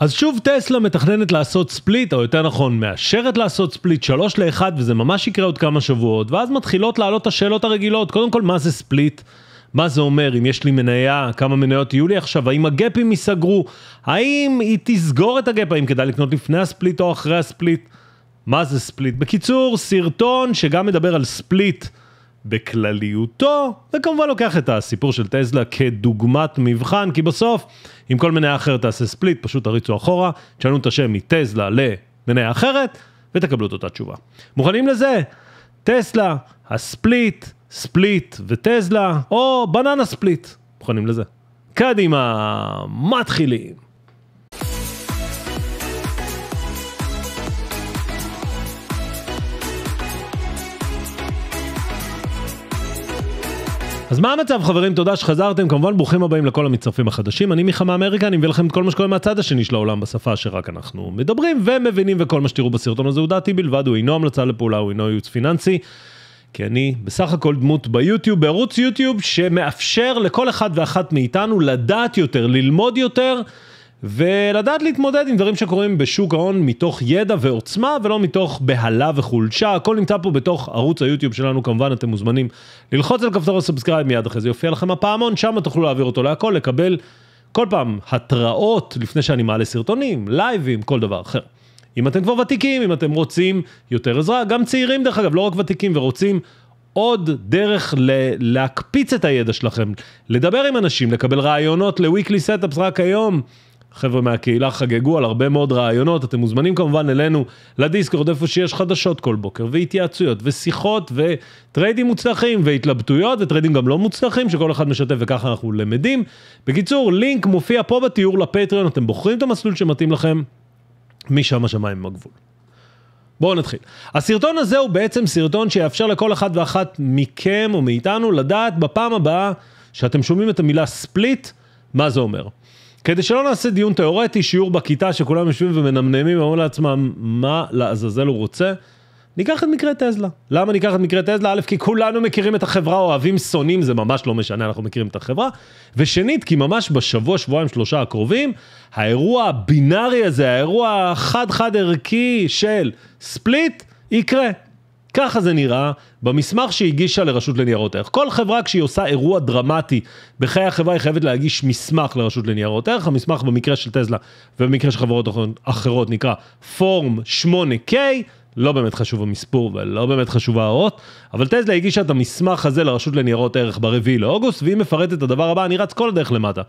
אז שוב טסלה מתכננת לעשות ספליט, או יותר נכון, מאשרת לעשות ספליט 3 ל-1, וזה ממש יקרה עוד כמה שבועות, ואז מתחילות לעלות השאלות הרגילות, קודם כל, מה זה ספליט? מה זה אומר, אם יש לי מניה, כמה מניות יהיו לי עכשיו, האם הגפים ייסגרו, האם היא תסגור את הגפ, האם כדאי לקנות לפני הספליט או אחרי הספליט, מה זה ספליט? בקיצור, סרטון שגם מדבר על ספליט. בכלליותו, וכמובן לוקח את הסיפור של טסלה כדוגמת מבחן, כי בסוף, אם כל מניה אחרת תעשה ספליט, פשוט תריצו אחורה, תשנו את השם מטסלה למניה אחרת, ותקבלו את אותה תשובה. מוכנים לזה? טסלה, הספליט, ספליט וטסלה, או בננה ספליט. מוכנים לזה. קדימה, מתחילים. אז מה המצב חברים, תודה שחזרתם, כמובן ברוכים הבאים לכל המצטרפים החדשים, אני מיכה מאמריקה, אני מביא לכם את כל מה שקורה מהצד השני של העולם בשפה שרק אנחנו מדברים ומבינים וכל מה שתראו בסרטון הזה הוא דעתי בלבד, הוא אינו המלצה לפעולה, הוא אינו ייעוץ פיננסי, כי אני בסך הכל דמות ביוטיוב, בערוץ יוטיוב שמאפשר לכל אחד ואחת מאיתנו לדעת יותר, ללמוד יותר. ולדעת להתמודד עם דברים שקורים בשוק ההון מתוך ידע ועוצמה ולא מתוך בהלה וחולשה, הכל נמצא פה בתוך ערוץ היוטיוב שלנו, כמובן אתם מוזמנים ללחוץ על כפתור הסאבסקרייב מיד אחרי זה יופיע לכם הפעמון, שם תוכלו להעביר אותו להכל, לקבל כל פעם התראות לפני שאני מעלה סרטונים, לייבים, כל דבר אחר. אם אתם כבר ותיקים, אם אתם רוצים יותר עזרה, גם צעירים דרך אגב, לא רק ותיקים ורוצים עוד דרך ל- להקפיץ את הידע שלכם, לדבר עם אנשים, לקבל רעיונות ל-weekly setups רק היום. חבר'ה מהקהילה חגגו על הרבה מאוד רעיונות, אתם מוזמנים כמובן אלינו לדיסקורד, איפה שיש חדשות כל בוקר, והתייעצויות, ושיחות, וטריידים מוצלחים, והתלבטויות, וטריידים גם לא מוצלחים, שכל אחד משתף וככה אנחנו למדים. בקיצור, לינק מופיע פה בתיאור לפטריון, אתם בוחרים את המסלול שמתאים לכם, משם השמיים עם הגבול. בואו נתחיל. הסרטון הזה הוא בעצם סרטון שיאפשר לכל אחד ואחת מכם או מאיתנו לדעת בפעם הבאה שאתם שומעים את המילה ספליט, מה זה אומר. כדי שלא נעשה דיון תיאורטי, שיעור בכיתה שכולם יושבים ומנמנמים, ואומרים לעצמם, מה לעזאזל הוא רוצה? ניקח את מקרה טזלה. למה ניקח את מקרה טזלה? א', כי כולנו מכירים את החברה, אוהבים, שונאים, זה ממש לא משנה, אנחנו מכירים את החברה. ושנית, כי ממש בשבוע, שבועיים, שלושה הקרובים, האירוע הבינארי הזה, האירוע החד-חד ערכי של ספליט, יקרה. ככה זה נראה במסמך שהגישה לרשות לניירות ערך. כל חברה כשהיא עושה אירוע דרמטי בחיי החברה היא חייבת להגיש מסמך לרשות לניירות ערך. המסמך במקרה של טסלה ובמקרה של חברות אחרות נקרא פורם 8K. לא באמת חשוב המספור ולא באמת חשוב האות, אבל טסלה הגישה את המסמך הזה לרשות לניירות ערך ב-4 לאוגוסט, והיא מפרטת את הדבר הבא, אני רץ כל הדרך למטה.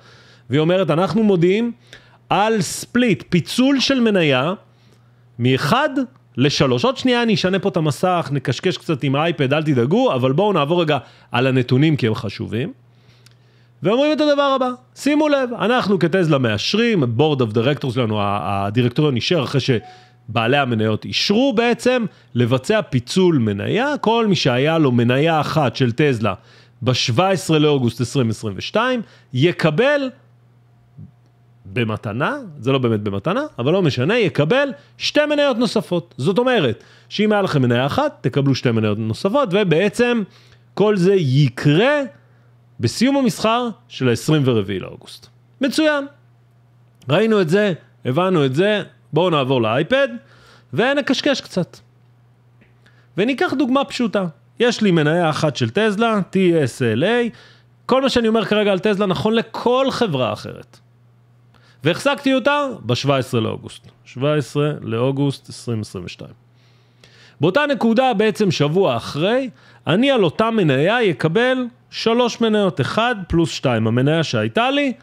והיא אומרת, אנחנו מודיעים על ספליט, פיצול של מניה, מאחד לשלוש. עוד שנייה אני אשנה פה את המסך, נקשקש קצת עם האייפד, אל תדאגו, אבל בואו נעבור רגע על הנתונים כי הם חשובים. ואומרים את הדבר הבא, שימו לב, אנחנו כטזלה מאשרים, בורד אוף דירקטור שלנו, הדירקטוריון אישר אחרי שבעלי המניות אישרו בעצם, לבצע פיצול מניה, כל מי שהיה לו מניה אחת של טזלה ב-17 לאוגוסט 2022, יקבל במתנה, זה לא באמת במתנה, אבל לא משנה, יקבל שתי מניות נוספות. זאת אומרת, שאם היה לכם מניה אחת, תקבלו שתי מניות נוספות, ובעצם כל זה יקרה בסיום המסחר של ה-24 לאוגוסט. מצוין. ראינו את זה, הבנו את זה, בואו נעבור לאייפד ונקשקש קצת. וניקח דוגמה פשוטה. יש לי מניה אחת של טזלה, TSLA, כל מה שאני אומר כרגע על טזלה נכון לכל חברה אחרת. והחזקתי אותה ב-17 לאוגוסט. 17 לאוגוסט 2022. באותה נקודה, בעצם שבוע אחרי, אני על אותה מניה יקבל שלוש מניות, אחד פלוס שתיים. המניה שהייתה לי,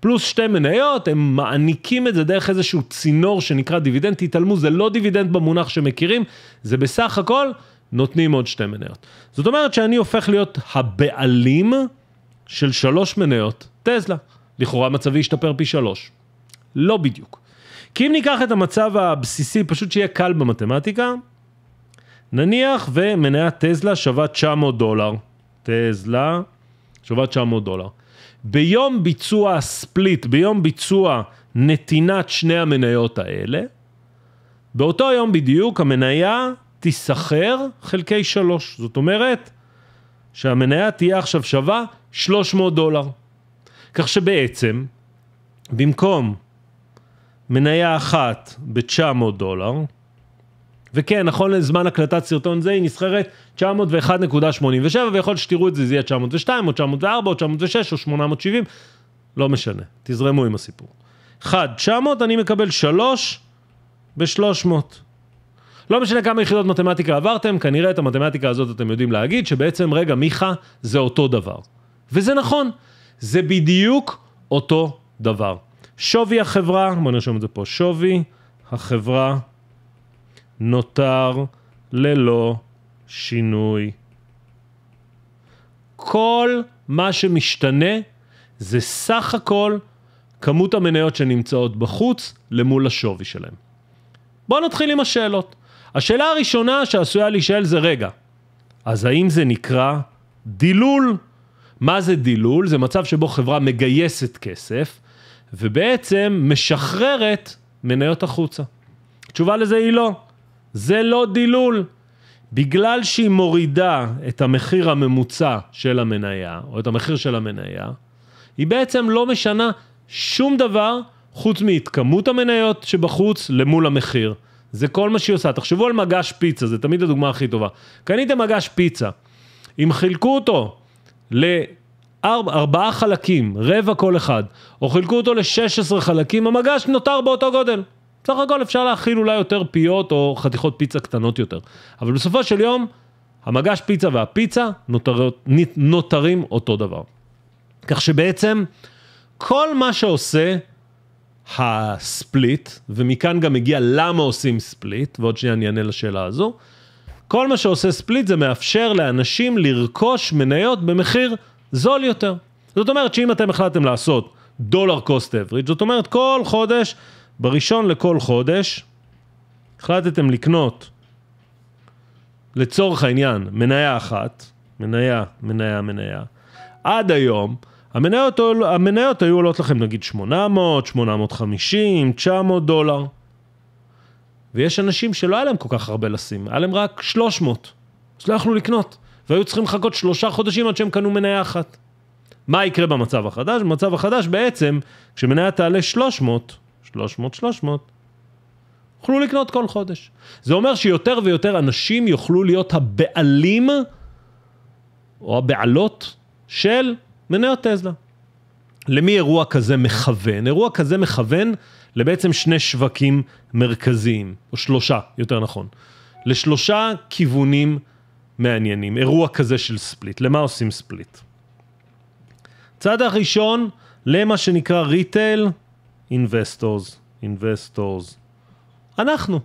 פלוס שתי מניות, הם מעניקים את זה דרך איזשהו צינור שנקרא דיבידנד, תתעלמו, זה לא דיבידנד במונח שמכירים, זה בסך הכל נותנים עוד שתי מניות. זאת אומרת שאני הופך להיות הבעלים של שלוש מניות טסלה. לכאורה מצבי השתפר פי שלוש. לא בדיוק. כי אם ניקח את המצב הבסיסי, פשוט שיהיה קל במתמטיקה, נניח ומניית טזלה שווה 900 דולר. טזלה שווה 900 דולר. ביום ביצוע ספליט, ביום ביצוע נתינת שני המניות האלה, באותו היום בדיוק המניה תיסחר חלקי שלוש. זאת אומרת שהמניה תהיה עכשיו שווה 300 דולר. כך שבעצם, במקום מניה אחת ב-900 דולר, וכן, נכון לזמן הקלטת סרטון זה, היא נסחרת 901.87, ויכול להיות שתראו את זה, זה יהיה 902, או 904, או 906, או 870, לא משנה, תזרמו עם הסיפור. 1, 900, אני מקבל 3 ב-300. לא משנה כמה יחידות מתמטיקה עברתם, כנראה את המתמטיקה הזאת אתם יודעים להגיד, שבעצם, רגע, מיכה, זה אותו דבר. וזה נכון, זה בדיוק אותו דבר. שווי החברה, בוא נרשום את זה פה, שווי החברה נותר ללא שינוי. כל מה שמשתנה זה סך הכל כמות המניות שנמצאות בחוץ למול השווי שלהם. בואו נתחיל עם השאלות. השאלה הראשונה שעשויה להישאל זה רגע, אז האם זה נקרא דילול? מה זה דילול? זה מצב שבו חברה מגייסת כסף, ובעצם משחררת מניות החוצה. התשובה לזה היא לא. זה לא דילול. בגלל שהיא מורידה את המחיר הממוצע של המניה, או את המחיר של המניה, היא בעצם לא משנה שום דבר חוץ מאת המניות שבחוץ למול המחיר. זה כל מה שהיא עושה. תחשבו על מגש פיצה, זה תמיד הדוגמה הכי טובה. קניתם מגש פיצה, אם חילקו אותו ל... ארבע, ארבעה חלקים, רבע כל אחד, או חילקו אותו ל-16 חלקים, המגש נותר באותו גודל. בסך הכל אפשר להכיל אולי יותר פיות או חתיכות פיצה קטנות יותר. אבל בסופו של יום, המגש פיצה והפיצה נותר, נותרים אותו דבר. כך שבעצם, כל מה שעושה הספליט, ומכאן גם מגיע למה עושים ספליט, ועוד שנייה אני אענה לשאלה הזו, כל מה שעושה ספליט זה מאפשר לאנשים לרכוש מניות במחיר זול יותר. זאת אומרת שאם אתם החלטתם לעשות דולר קוסט אבריד, זאת אומרת כל חודש, בראשון לכל חודש, החלטתם לקנות, לצורך העניין, מניה אחת, מניה, מניה, מניה, עד היום, המניות, המניות היו עולות לכם נגיד 800, 850, 900 דולר. ויש אנשים שלא היה להם כל כך הרבה לשים, היה להם רק 300, אז לא יכלו לקנות. והיו צריכים לחכות שלושה חודשים עד שהם קנו מניה אחת. מה יקרה במצב החדש? במצב החדש בעצם, כשמניה תעלה 300, 300, 300, יוכלו לקנות כל חודש. זה אומר שיותר ויותר אנשים יוכלו להיות הבעלים או הבעלות של מניות טזלה. למי אירוע כזה מכוון? אירוע כזה מכוון לבעצם שני שווקים מרכזיים, או שלושה, יותר נכון. לשלושה כיוונים מרכזיים. מעניינים, אירוע כזה של ספליט, למה עושים ספליט? צעד הראשון, למה שנקרא ריטייל, אינבסטורס, אינבסטורס. אנחנו,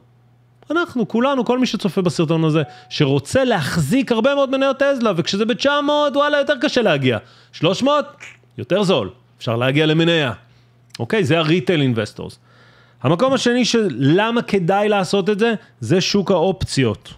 אנחנו, כולנו, כל מי שצופה בסרטון הזה, שרוצה להחזיק הרבה מאוד מניות טזלה, וכשזה ב-900, וואלה, יותר קשה להגיע. 300, יותר זול, אפשר להגיע למניה. אוקיי? זה הריטייל אינבסטורס. המקום השני של למה כדאי לעשות את זה, זה שוק האופציות.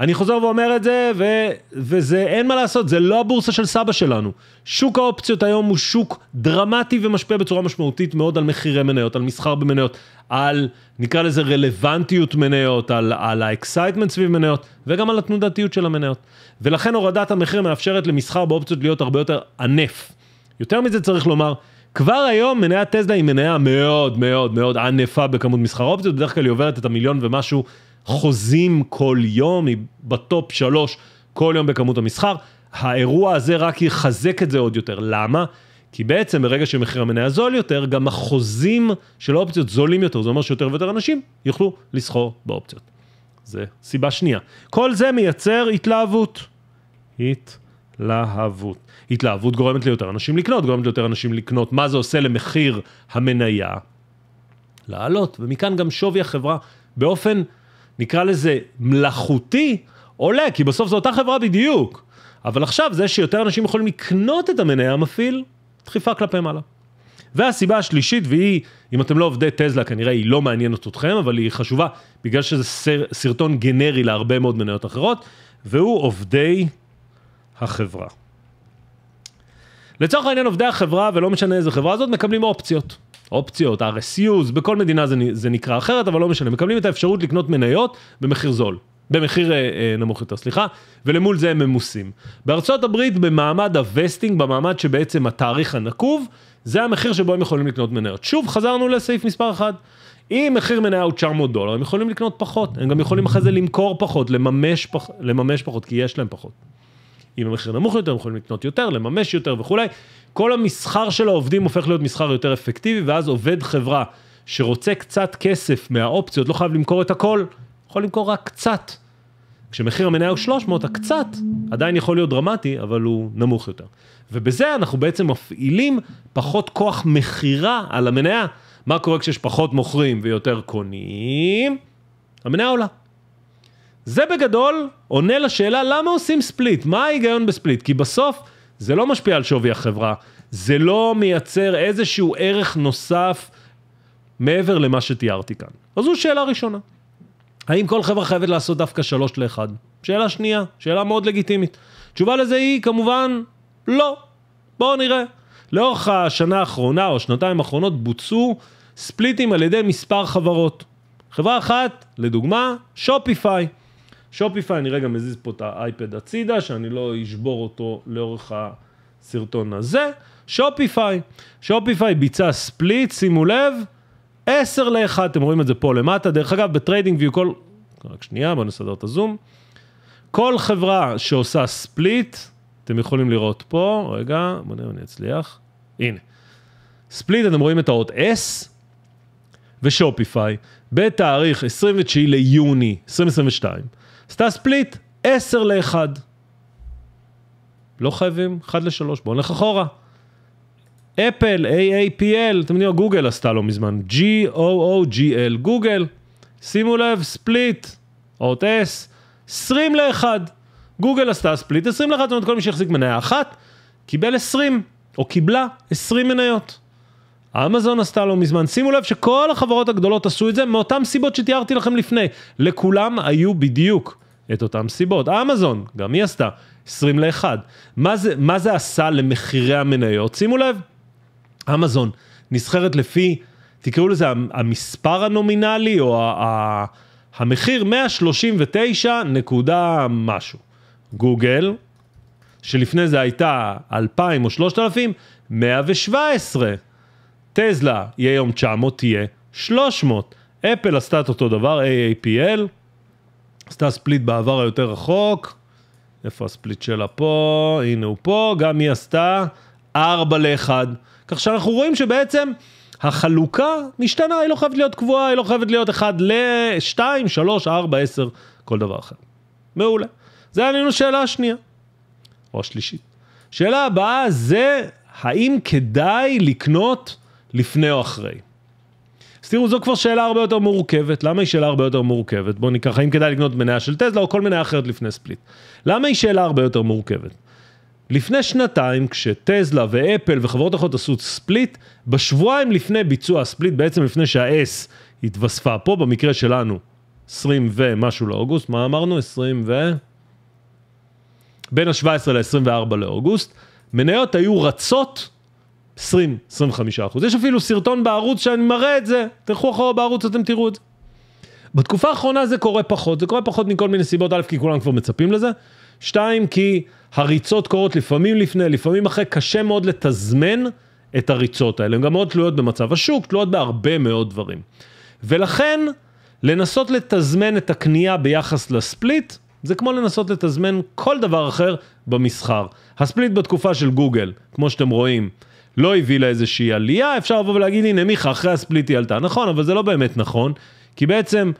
אני חוזר ואומר את זה, ו, וזה, אין מה לעשות, זה לא הבורסה של סבא שלנו. שוק האופציות היום הוא שוק דרמטי ומשפיע בצורה משמעותית מאוד על מחירי מניות, על מסחר במניות, על, נקרא לזה, רלוונטיות מניות, על, על האקסייטמנט סביב מניות, וגם על התנודתיות של המניות. ולכן הורדת המחיר מאפשרת למסחר באופציות להיות הרבה יותר ענף. יותר מזה צריך לומר, כבר היום מניית טסלה היא מניה מאוד מאוד מאוד ענפה בכמות מסחר אופציות, בדרך כלל היא עוברת את המיליון ומשהו חוזים כל יום, היא בטופ שלוש כל יום בכמות המסחר. האירוע הזה רק יחזק את זה עוד יותר. למה? כי בעצם ברגע שמחיר המניה זול יותר, גם החוזים של האופציות זולים יותר, זה אומר שיותר ויותר אנשים יוכלו לסחור באופציות. זה סיבה שנייה. כל זה מייצר התלהבות. התלהבות. התלהבות גורמת ליותר אנשים לקנות, גורמת ליותר אנשים לקנות. מה זה עושה למחיר המניה? לעלות, ומכאן גם שווי החברה באופן נקרא לזה מלאכותי, עולה, כי בסוף זו אותה חברה בדיוק. אבל עכשיו זה שיותר אנשים יכולים לקנות את המניה המפעיל, דחיפה כלפי מעלה. והסיבה השלישית, והיא, אם אתם לא עובדי טזלה, כנראה היא לא מעניינת אתכם, אבל היא חשובה, בגלל שזה סר, סרטון גנרי להרבה מאוד מניות אחרות, והוא עובדי החברה. לצורך העניין עובדי החברה, ולא משנה איזה חברה זאת, מקבלים אופציות. אופציות, RSUs, בכל מדינה זה, זה נקרא אחרת, אבל לא משנה, מקבלים את האפשרות לקנות מניות במחיר זול. במחיר אה, אה, נמוך יותר, סליחה, ולמול זה הם ממוסים. בארצות הברית במעמד הווסטינג, במעמד שבעצם התאריך הנקוב, זה המחיר שבו הם יכולים לקנות מניות. שוב, חזרנו לסעיף מספר 1. אם מחיר מניה הוא 900 דולר, הם יכולים לקנות פחות, הם גם יכולים אחרי זה למכור פחות, לממש, פח, לממש פחות, כי יש להם פחות. אם המחיר נמוך יותר, הם יכולים לקנות יותר, לממש יותר וכולי. כל המסחר של העובדים הופך להיות מסחר יותר אפקטיבי, ואז עובד חברה שרוצה קצת כסף מהאופציות, לא חייב למכור את הכל, יכול למכור רק קצת. כשמחיר המניה הוא 300, הקצת עדיין יכול להיות דרמטי, אבל הוא נמוך יותר. ובזה אנחנו בעצם מפעילים פחות כוח מכירה על המניה. מה קורה כשיש פחות מוכרים ויותר קונים? המניה עולה. זה בגדול עונה לשאלה למה עושים ספליט, מה ההיגיון בספליט? כי בסוף זה לא משפיע על שווי החברה, זה לא מייצר איזשהו ערך נוסף מעבר למה שתיארתי כאן. אז זו שאלה ראשונה. האם כל חברה חייבת לעשות דווקא שלוש לאחד? שאלה שנייה, שאלה מאוד לגיטימית. תשובה לזה היא כמובן לא. בואו נראה. לאורך השנה האחרונה או השנתיים האחרונות בוצעו ספליטים על ידי מספר חברות. חברה אחת, לדוגמה, שופיפיי. שופיפיי, אני רגע מזיז פה את האייפד הצידה, שאני לא אשבור אותו לאורך הסרטון הזה. שופיפיי, שופיפיי ביצע ספליט, שימו לב, 10 ל-1, אתם רואים את זה פה למטה. דרך אגב, בטריידינג ויו כל... רק שנייה, בואו נסדר את הזום. כל חברה שעושה ספליט, אתם יכולים לראות פה, רגע, בואו נראה אם אני אצליח. הנה. ספליט, אתם רואים את האות S, ושופיפיי, בתאריך 29 ליוני 2022. עשתה ספליט, 10 ל-1. לא חייבים, 1 ל-3, בואו נלך אחורה. אפל, AAPL, אתם יודעים, גוגל עשתה לא מזמן, G-O-O-G-L, גוגל. שימו לב, ספליט, אות S, 20 ל-1. גוגל עשתה ספליט 20 ל-1, זאת אומרת כל מי שהחזיק מניה אחת, קיבל 20, או קיבלה 20 מניות. אמזון עשתה לא מזמן. שימו לב שכל החברות הגדולות עשו את זה מאותן סיבות שתיארתי לכם לפני. לכולם היו בדיוק את אותן סיבות. אמזון, גם היא עשתה, 20 ל-1. מה, זה, מה זה עשה למחירי המניות? שימו לב, אמזון נסחרת לפי, תקראו לזה המספר הנומינלי או ה- ה- המחיר 139 נקודה משהו. גוגל, שלפני זה הייתה 2,000 או 3,000, 117. טזלה יהיה יום 900, תהיה 300. אפל עשתה את אותו דבר, AAPL, עשתה ספליט בעבר היותר רחוק, איפה הספליט שלה פה? הנה הוא פה, גם היא עשתה 4 ל-1. כך שאנחנו רואים שבעצם החלוקה משתנה, היא לא חייבת להיות קבועה, היא לא חייבת להיות 1 ל-2, 3, 4, 10, כל דבר אחר. מעולה. זה היה לנו שאלה השנייה, או השלישית. שאלה הבאה זה, האם כדאי לקנות לפני או אחרי? אז תראו, זו כבר שאלה הרבה יותר מורכבת. למה היא שאלה הרבה יותר מורכבת? בואו ניקח, האם כדאי לקנות מניה של טסלה או כל מניה אחרת לפני ספליט. למה היא שאלה הרבה יותר מורכבת? לפני שנתיים, כשטסלה ואפל וחברות אחרות עשו ספליט, בשבועיים לפני ביצוע הספליט, בעצם לפני שה-S התווספה פה, במקרה שלנו, 20 ומשהו לאוגוסט, מה אמרנו? 20 ו... בין ה-17 ל-24 לאוגוסט, מניות היו רצות 20, 25 אחוז. יש אפילו סרטון בערוץ שאני מראה את זה, תלכו אחורה בערוץ, אתם תראו את זה. בתקופה האחרונה זה קורה פחות, זה קורה פחות מכל מיני סיבות, א', כי כולם כבר מצפים לזה, שתיים, כי הריצות קורות לפעמים לפני, לפעמים אחרי, קשה מאוד לתזמן את הריצות האלה, הן גם מאוד תלויות במצב השוק, תלויות בהרבה מאוד דברים. ולכן, לנסות לתזמן את הקנייה ביחס לספליט, זה כמו לנסות לתזמן כל דבר אחר במסחר. הספליט בתקופה של גוגל, כמו שאתם רואים, לא הביא לאיזושהי עלייה, אפשר לבוא ולהגיד, הנה מיכה, אחרי הספליט היא עלתה. נכון, אבל זה לא באמת נכון, כי בעצם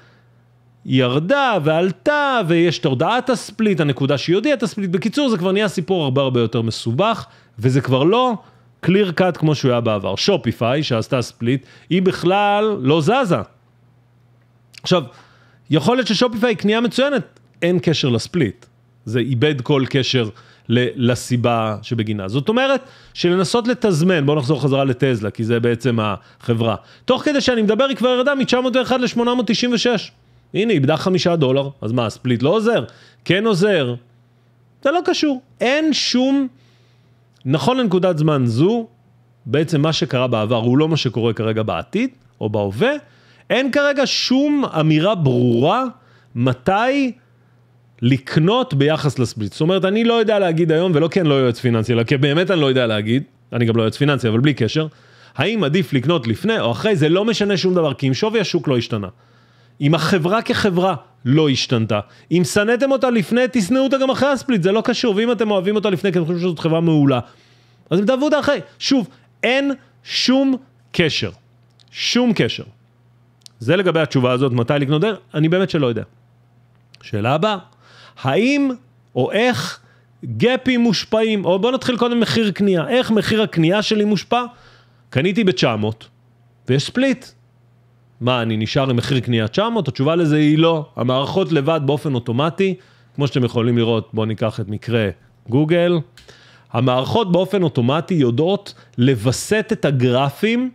ירדה ועלתה, ויש את הודעת הספליט, הנקודה שהיא הודיעה את הספליט. בקיצור, זה כבר נהיה סיפור הרבה הרבה יותר מסובך, וזה כבר לא קליר קאט כמו שהוא היה בעבר. שופיפיי, שעשתה ספליט, היא בכלל לא זזה. עכשיו, יכול להיות ששופיפיי היא קנייה מצוינת, אין קשר לספליט. זה איבד כל קשר. לסיבה שבגינה. זאת אומרת, שלנסות לתזמן, בואו נחזור חזרה לטזלה, כי זה בעצם החברה. תוך כדי שאני מדבר, היא כבר ירדה מ-901 ל-896. הנה, איבדה חמישה דולר, אז מה, הספליט לא עוזר? כן עוזר. זה לא קשור. אין שום... נכון לנקודת זמן זו, בעצם מה שקרה בעבר הוא לא מה שקורה כרגע בעתיד או בהווה. אין כרגע שום אמירה ברורה מתי לקנות ביחס לספליט. זאת אומרת, אני לא יודע להגיד היום, ולא כי אני לא יועץ פיננסי, אלא כי באמת אני לא יודע להגיד, אני גם לא יועץ פיננסי, אבל בלי קשר, האם עדיף לקנות לפני או אחרי, זה לא משנה שום דבר, כי אם שווי השוק לא השתנה. אם החברה כחברה לא השתנתה. אם שנאתם אותה לפני, תשנאו אותה גם אחרי הספליט, זה לא קשור. ואם אתם אוהבים אותה לפני, כי אתם חושבים שזאת חברה מעולה, אז אתם אותה אחרי. שוב, אין שום קשר. שום קשר. זה לגבי התשובה הזאת, מתי לקנות אני באמת שלא יודע. שאלה הבאה, האם או איך גפים מושפעים, או בואו נתחיל קודם מחיר קנייה, איך מחיר הקנייה שלי מושפע? קניתי ב-900 ויש ספליט. מה, אני נשאר עם מחיר קנייה 900? התשובה לזה היא לא. המערכות לבד באופן אוטומטי, כמו שאתם יכולים לראות, בואו ניקח את מקרה גוגל, המערכות באופן אוטומטי יודעות לווסת את הגרפים,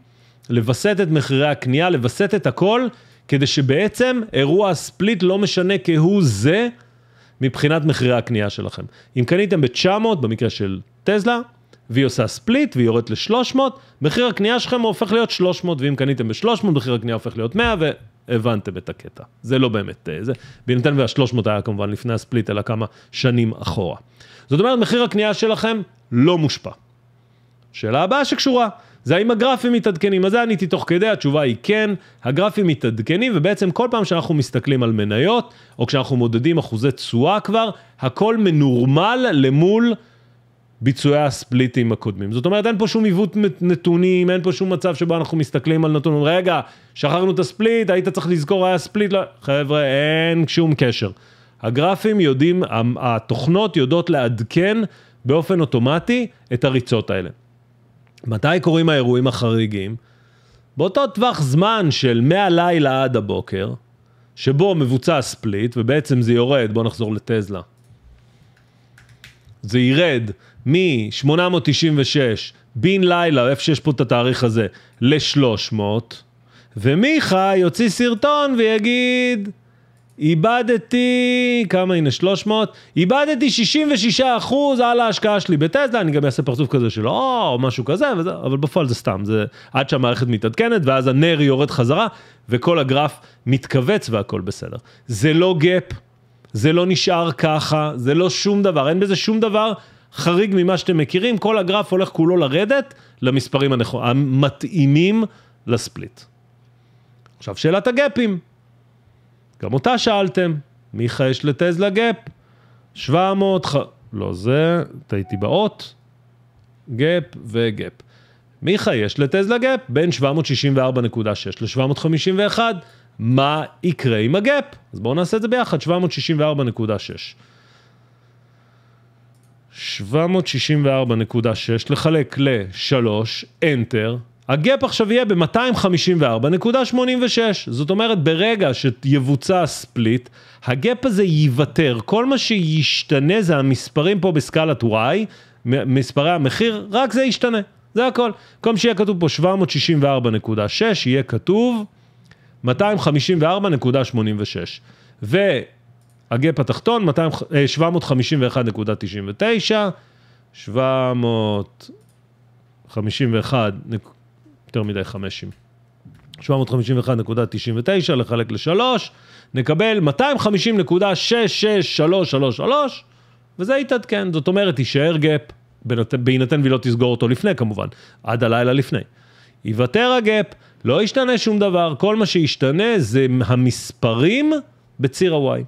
לווסת את מחירי הקנייה, לווסת את הכל, כדי שבעצם אירוע הספליט לא משנה כהוא זה. מבחינת מחירי הקנייה שלכם. אם קניתם ב-900 במקרה של טזלה, והיא עושה ספליט והיא יורדת ל-300, מחיר הקנייה שלכם הופך להיות 300, ואם קניתם ב-300, מחיר הקנייה הופך להיות 100, והבנתם את הקטע. זה לא באמת, אה, זה, בהינתן וה-300 היה כמובן לפני הספליט, אלא כמה שנים אחורה. זאת אומרת, מחיר הקנייה שלכם לא מושפע. שאלה הבאה שקשורה, זה האם הגרפים מתעדכנים. אז זה עניתי תוך כדי, התשובה היא כן, הגרפים מתעדכנים, ובעצם כל פעם שאנחנו מסתכלים על מניות, או כשאנחנו מודדים אחוזי תשואה כבר, הכל מנורמל למול... ביצועי הספליטים הקודמים. זאת אומרת, אין פה שום עיוות נתונים, אין פה שום מצב שבו אנחנו מסתכלים על נתונים, רגע, שכחנו את הספליט, היית צריך לזכור, היה ספליט, לא... חבר'ה, אין שום קשר. הגרפים יודעים, התוכנות יודעות לעדכן באופן אוטומטי את הריצות האלה. מתי קורים האירועים החריגים? באותו טווח זמן של מהלילה עד הבוקר, שבו מבוצע ספליט, ובעצם זה יורד, בואו נחזור לטזלה. זה ירד מ-896, בן לילה, איפה שיש פה את התאריך הזה, ל-300, ומיכה יוציא סרטון ויגיד, איבדתי, כמה הנה? 300? איבדתי 66 על ההשקעה שלי בטסלה, אני גם אעשה פרצוף כזה של או, או משהו כזה, וזה, אבל בפועל זה סתם, זה עד שהמערכת מתעדכנת, ואז הנר יורד חזרה, וכל הגרף מתכווץ והכל בסדר. זה לא גאפ, זה לא נשאר ככה, זה לא שום דבר, אין בזה שום דבר חריג ממה שאתם מכירים, כל הגרף הולך כולו לרדת למספרים הנכון, המתאימים לספליט. עכשיו שאלת הגאפים. גם אותה שאלתם, מיכה יש לטזלה גאפ, 700, ח... לא זה, טעיתי באות, גאפ וגאפ. מיכה יש לטזלה גאפ בין 764.6 ל-751, מה יקרה עם הגאפ? אז בואו נעשה את זה ביחד, 764.6. 764.6 לחלק ל-3, Enter, הגאפ עכשיו יהיה ב-254.86. זאת אומרת, ברגע שיבוצע הספליט, הגאפ הזה ייוותר. כל מה שישתנה זה המספרים פה בסקלת Y, מספרי המחיר, רק זה ישתנה. זה הכל. במקום שיהיה כתוב פה 764.6, יהיה כתוב 254.86. והגאפ התחתון, 751.99, 751... אה, יותר מדי חמשים. 751.99 לחלק לשלוש, נקבל 250.66333, וזה יתעדכן. זאת אומרת, יישאר גאפ, בהינתן והיא לא תסגור אותו לפני כמובן, עד הלילה לפני. יוותר הגאפ, לא ישתנה שום דבר, כל מה שישתנה זה המספרים בציר ה-Y.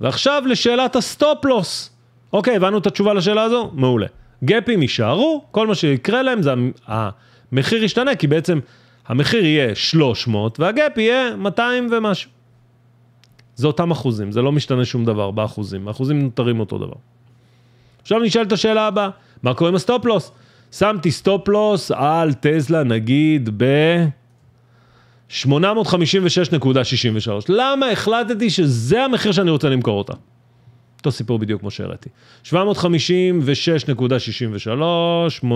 ועכשיו לשאלת הסטופ-לוס. אוקיי, הבנו את התשובה לשאלה הזו? מעולה. גאפים יישארו, כל מה שיקרה להם זה ה... המחיר ישתנה, כי בעצם המחיר יהיה 300 והגאפ יהיה 200 ומשהו. זה אותם אחוזים, זה לא משתנה שום דבר באחוזים, האחוזים נותרים אותו דבר. עכשיו נשאלת השאלה הבאה, מה קורה עם הסטופלוס? שמתי סטופלוס על טזלה נגיד ב... 856.63. למה החלטתי שזה המחיר שאני רוצה למכור אותה? אותו סיפור בדיוק כמו שהראיתי. 756.63, 856.63,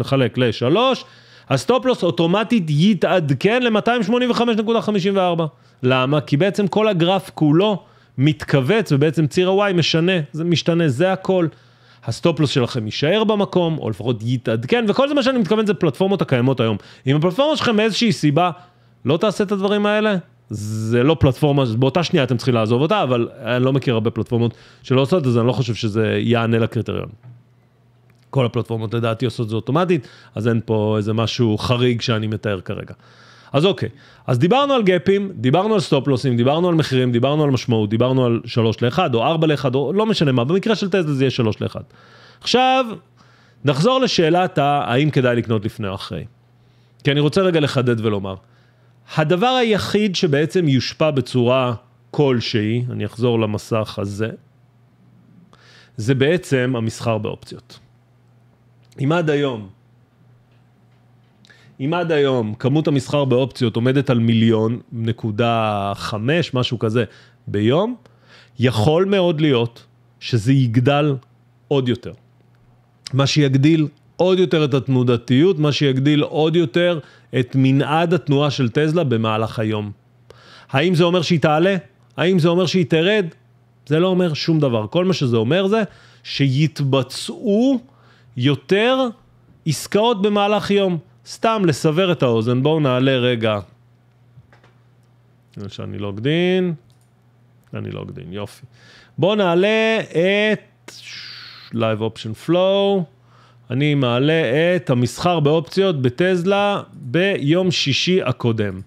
לחלק ל-3, הסטופלוס אוטומטית יתעדכן ל-285.54. למה? כי בעצם כל הגרף כולו מתכווץ, ובעצם ציר ה-Y משנה, זה משתנה, זה הכל. הסטופלוס שלכם יישאר במקום, או לפחות יתעדכן, וכל זה מה שאני מתכוון זה פלטפורמות הקיימות היום. אם הפלטפורמה שלכם מאיזושהי סיבה לא תעשה את הדברים האלה, זה לא פלטפורמה, באותה שנייה אתם צריכים לעזוב אותה, אבל אני לא מכיר הרבה פלטפורמות שלא עושות את זה, אני לא חושב שזה יענה לקריטריון. כל הפלטפורמות לדעתי עושות את זה אוטומטית, אז אין פה איזה משהו חריג שאני מתאר כרגע. אז אוקיי, אז דיברנו על גפים, דיברנו על סטופלוסים, דיברנו על מחירים, דיברנו על משמעות, דיברנו על 3 ל-1 או 4 ל-1 או לא משנה מה, במקרה של טסלה זה יהיה 3 ל-1. עכשיו, נחזור לשאלת האם כדאי לקנות לפני או אחרי. כי אני רוצה רגע לחדד ולומר, הדבר היחיד שבעצם יושפע בצורה כלשהי, אני אחזור למסך הזה, זה בעצם המסחר באופציות. אם עד היום, אם עד היום כמות המסחר באופציות עומדת על מיליון נקודה חמש, משהו כזה, ביום, יכול מאוד להיות שזה יגדל עוד יותר. מה שיגדיל עוד יותר את התנודתיות, מה שיגדיל עוד יותר את מנעד התנועה של טזלה במהלך היום. האם זה אומר שהיא תעלה? האם זה אומר שהיא תרד? זה לא אומר שום דבר. כל מה שזה אומר זה שיתבצעו יותר עסקאות במהלך יום. סתם לסבר את האוזן, בואו נעלה רגע. שאני לא אגדין, אני לא אגדין, יופי. בואו נעלה את Live Option Flow. אני מעלה את המסחר באופציות בטזלה ביום שישי הקודם.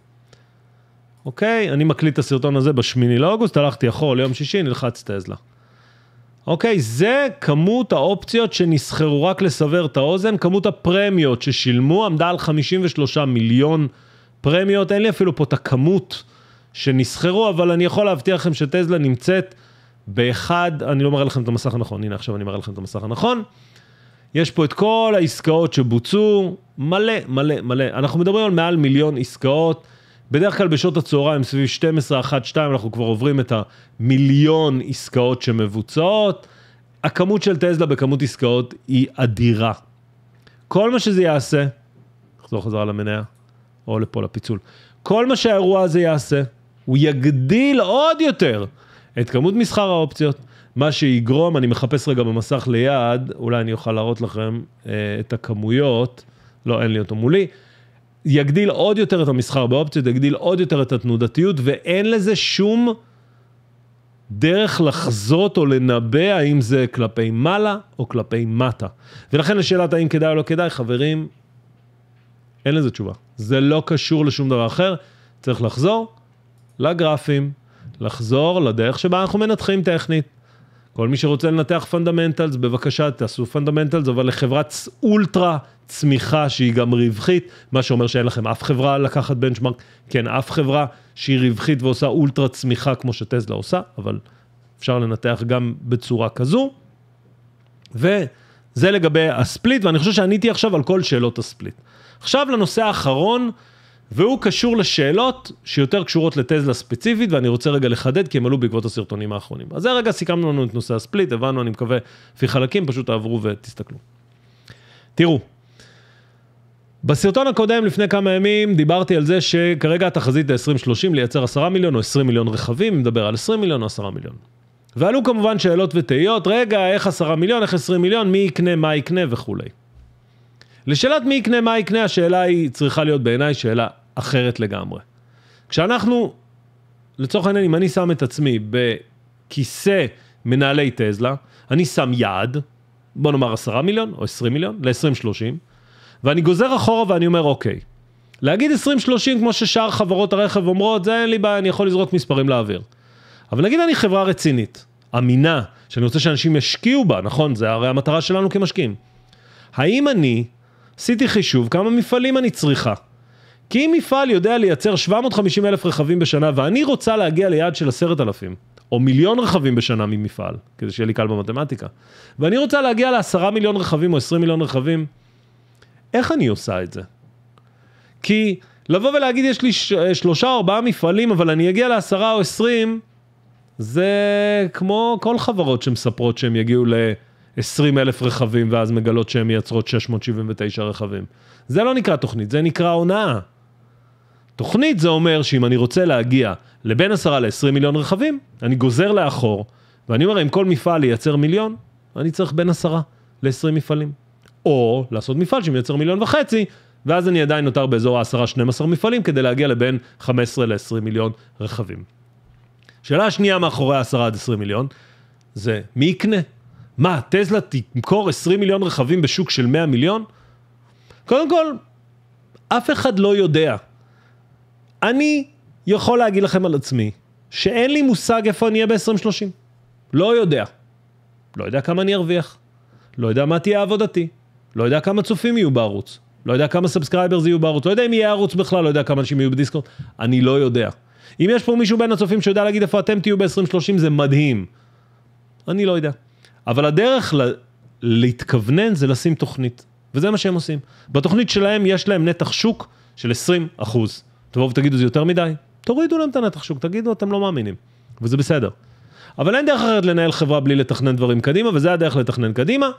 אוקיי? אני מקליט את הסרטון הזה בשמיני לאוגוסט, הלכתי אחורה ליום שישי, נלחץ טזלה. אוקיי? זה כמות האופציות שנסחרו, רק לסבר את האוזן, כמות הפרמיות ששילמו עמדה על 53 מיליון פרמיות, אין לי אפילו פה את הכמות שנסחרו, אבל אני יכול להבטיח לכם שטזלה נמצאת באחד, אני לא מראה לכם את המסך הנכון, הנה עכשיו אני מראה לכם את המסך הנכון. יש פה את כל העסקאות שבוצעו, מלא, מלא, מלא. אנחנו מדברים על מעל מיליון עסקאות. בדרך כלל בשעות הצהריים, סביב 12, 1, 2, אנחנו כבר עוברים את המיליון עסקאות שמבוצעות. הכמות של טסלה בכמות עסקאות היא אדירה. כל מה שזה יעשה, נחזור חזרה למניה, או לפה לפיצול, כל מה שהאירוע הזה יעשה, הוא יגדיל עוד יותר את כמות מסחר האופציות, מה שיגרום, אני מחפש רגע במסך ליד, אולי אני אוכל להראות לכם אה, את הכמויות, לא, אין לי אותו מולי, יגדיל עוד יותר את המסחר באופציות, יגדיל עוד יותר את התנודתיות, ואין לזה שום דרך לחזות או לנבא האם זה כלפי מעלה או כלפי מטה. ולכן לשאלת האם כדאי או לא כדאי, חברים, אין לזה תשובה. זה לא קשור לשום דבר אחר, צריך לחזור לגרפים, לחזור לדרך שבה אנחנו מנתחים טכנית. כל מי שרוצה לנתח פונדמנטלס, בבקשה תעשו פונדמנטלס, אבל לחברת אולטרה צמיחה שהיא גם רווחית, מה שאומר שאין לכם אף חברה לקחת בנצ'מארק, כן, אף חברה שהיא רווחית ועושה אולטרה צמיחה כמו שטסלה עושה, אבל אפשר לנתח גם בצורה כזו. וזה לגבי הספליט, ואני חושב שעניתי עכשיו על כל שאלות הספליט. עכשיו לנושא האחרון, והוא קשור לשאלות שיותר קשורות לטזלה ספציפית, ואני רוצה רגע לחדד, כי הם עלו בעקבות הסרטונים האחרונים. אז זה רגע סיכמנו לנו את נושא הספליט, הבנו, אני מקווה, לפי חלקים, פשוט תעברו ותסתכלו. תראו, בסרטון הקודם לפני כמה ימים דיברתי על זה שכרגע התחזית ל-2030 לייצר 10 מיליון או 20 מיליון רכבים, מדבר על 20 מיליון או 10 מיליון. ועלו כמובן שאלות ותהיות, רגע, איך 10 מיליון, איך 20 מיליון, מי יקנה, מה יקנה וכולי. לשאלת מי יקנה, מה יקנה, השאלה היא צריכה להיות בעיניי שאלה אחרת לגמרי. כשאנחנו, לצורך העניין, אם אני שם את עצמי בכיסא מנהלי טזלה, אני שם יעד, בוא נאמר עשרה מיליון או עשרים מיליון, ל 20 30 ואני גוזר אחורה ואני אומר, אוקיי, להגיד 2030 כמו ששאר חברות הרכב אומרות, זה אין לי בעיה, אני יכול לזרוק מספרים לאוויר. אבל נגיד אני חברה רצינית, אמינה, שאני רוצה שאנשים ישקיעו בה, נכון? זה הרי המטרה שלנו כמשקיעים. האם אני עשיתי חישוב כמה מפעלים אני צריכה? כי אם מפעל יודע לייצר 750 אלף רכבים בשנה, ואני רוצה להגיע ליעד של עשרת אלפים, או מיליון רכבים בשנה ממפעל, כדי שיהיה לי קל במתמטיקה, ואני רוצה להגיע לעשרה מיליון רכבים או עשרים מיליון רכבים, איך אני עושה את זה? כי לבוא ולהגיד יש לי שלושה או ארבעה מפעלים אבל אני אגיע לעשרה או עשרים זה כמו כל חברות שמספרות שהם יגיעו ל-20 אלף רכבים ואז מגלות שהן מייצרות 679 רכבים. זה לא נקרא תוכנית, זה נקרא הונאה. תוכנית זה אומר שאם אני רוצה להגיע לבין 10 ל-20 מיליון רכבים, אני גוזר לאחור, ואני אומר, אם כל מפעל ייצר מיליון, אני צריך בין 10 ל-20 מפעלים. או לעשות מפעל שמייצר מיליון וחצי, ואז אני עדיין נותר באזור ה-10-12 מפעלים כדי להגיע לבין 15 ל-20 מיליון רכבים. שאלה שנייה מאחורי ה-10 עד 20 מיליון, זה מי יקנה? מה, טסלה תמכור 20 מיליון רכבים בשוק של 100 מיליון? קודם כל, אף אחד לא יודע אני יכול להגיד לכם על עצמי, שאין לי מושג איפה אני אהיה ב-2030. לא יודע. לא יודע כמה אני ארוויח. לא יודע מה תהיה עבודתי. לא יודע כמה צופים יהיו בערוץ. לא יודע כמה סאבסקרייברס יהיו בערוץ. לא יודע אם יהיה ערוץ בכלל, לא יודע כמה אנשים יהיו בדיסקורט. אני לא יודע. אם יש פה מישהו בין הצופים שיודע להגיד איפה אתם תהיו ב-2030, זה מדהים. אני לא יודע. אבל הדרך ל- להתכוונן זה לשים תוכנית. וזה מה שהם עושים. בתוכנית שלהם יש להם נתח שוק של 20 אחוז. תבואו ותגידו זה יותר מדי, תורידו להם את הנתח שוק, תגידו אתם לא מאמינים, וזה בסדר. אבל אין דרך אחרת לנהל חברה בלי לתכנן דברים קדימה, וזה הדרך לתכנן קדימה.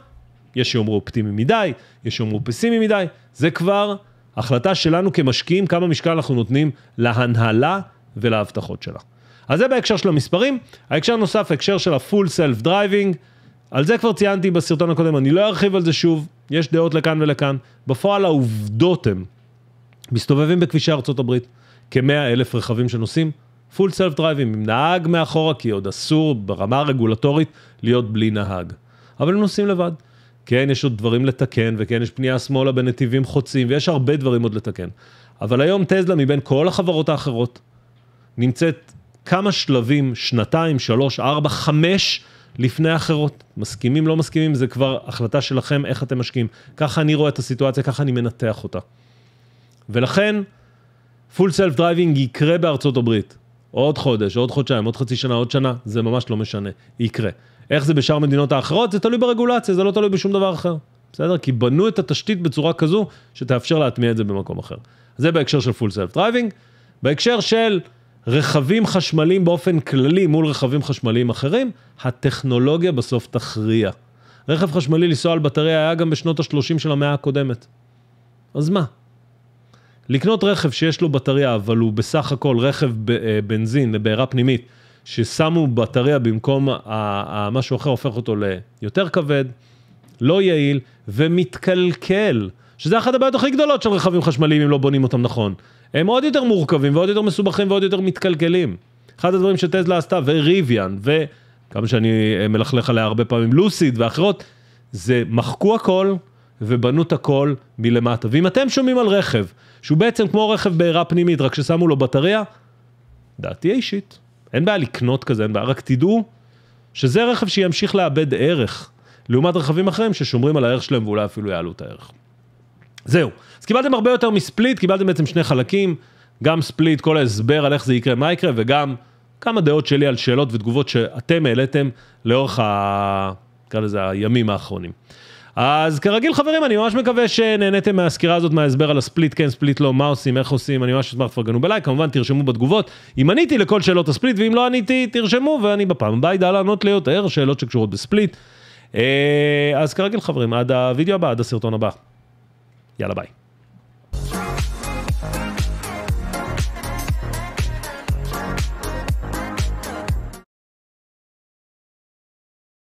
יש שיאמרו אופטימי מדי, יש שיאמרו פסימי מדי, זה כבר החלטה שלנו כמשקיעים, כמה משקל אנחנו נותנים להנהלה ולהבטחות שלה. אז זה בהקשר של המספרים. ההקשר נוסף, ההקשר של הפול סלף דרייבינג. על זה כבר ציינתי בסרטון הקודם, אני לא ארחיב על זה שוב, יש דעות לכאן ולכאן. בפועל העובדות הן מסתובבים בכבישי ארצות הברית כ אלף רכבים שנוסעים, פול סלף דרייבים, עם נהג מאחורה, כי עוד אסור ברמה הרגולטורית להיות בלי נהג. אבל הם נוסעים לבד. כן, יש עוד דברים לתקן, וכן, יש פנייה שמאלה בנתיבים חוצים, ויש הרבה דברים עוד לתקן. אבל היום טזלה, מבין כל החברות האחרות, נמצאת כמה שלבים, שנתיים, שלוש, ארבע, חמש, לפני אחרות. מסכימים, לא מסכימים, זה כבר החלטה שלכם, איך אתם משקיעים. ככה אני רואה את הסיטואציה, ככה אני מנתח אותה. ולכן, פול סלף דרייבינג יקרה בארצות הברית. עוד חודש, עוד חודשיים, עוד חצי שנה, עוד שנה, זה ממש לא משנה, יקרה. איך זה בשאר המדינות האחרות? זה תלוי ברגולציה, זה לא תלוי בשום דבר אחר. בסדר? כי בנו את התשתית בצורה כזו שתאפשר להטמיע את זה במקום אחר. זה בהקשר של פול סלף דרייבינג. בהקשר של רכבים חשמליים באופן כללי מול רכבים חשמליים אחרים, הטכנולוגיה בסוף תכריע. רכב חשמלי לנסוע על בטריה היה גם בשנות ה-30 של המאה הקודמת. אז מה? לקנות רכב שיש לו בטריה, אבל הוא בסך הכל רכב אה, בנזין לבעירה פנימית, ששמו בטריה במקום משהו אחר, הופך אותו ליותר כבד, לא יעיל ומתקלקל. שזה אחת הבעיות הכי גדולות של רכבים חשמליים אם לא בונים אותם נכון. הם עוד יותר מורכבים ועוד יותר מסובכים ועוד יותר מתקלקלים. אחד הדברים שטזלה עשתה, וריוויאן, וכמה שאני אה, מלכלך עליה הרבה פעמים, לוסיד ואחרות, זה מחקו הכל, ובנו את הכל מלמטה. ואם אתם שומעים על רכב, שהוא בעצם כמו רכב בעירה פנימית, רק ששמו לו בטריה, דעתי אישית. אין בעיה לקנות כזה, אין בעיה, רק תדעו שזה רכב שימשיך לאבד ערך, לעומת רכבים אחרים ששומרים על הערך שלהם ואולי אפילו יעלו את הערך. זהו. אז קיבלתם הרבה יותר מספליט, קיבלתם בעצם שני חלקים, גם ספליט, כל ההסבר על איך זה יקרה, מה יקרה, וגם כמה דעות שלי על שאלות ותגובות שאתם העליתם לאורך, ה... נקרא לזה, הימים האחרונים. אז כרגיל חברים, אני ממש מקווה שנהניתם מהסקירה הזאת, מההסבר על הספליט כן, ספליט לא, מה עושים, איך עושים, אני ממש אשמח תפרגנו בלייק, כמובן תרשמו בתגובות אם עניתי לכל שאלות הספליט, ואם לא עניתי, תרשמו, ואני בפעם הבאה אדע לענות ליותר שאלות שקשורות בספליט. אה, אז כרגיל חברים, עד הוידאו הבא, עד הסרטון הבא. יאללה ביי.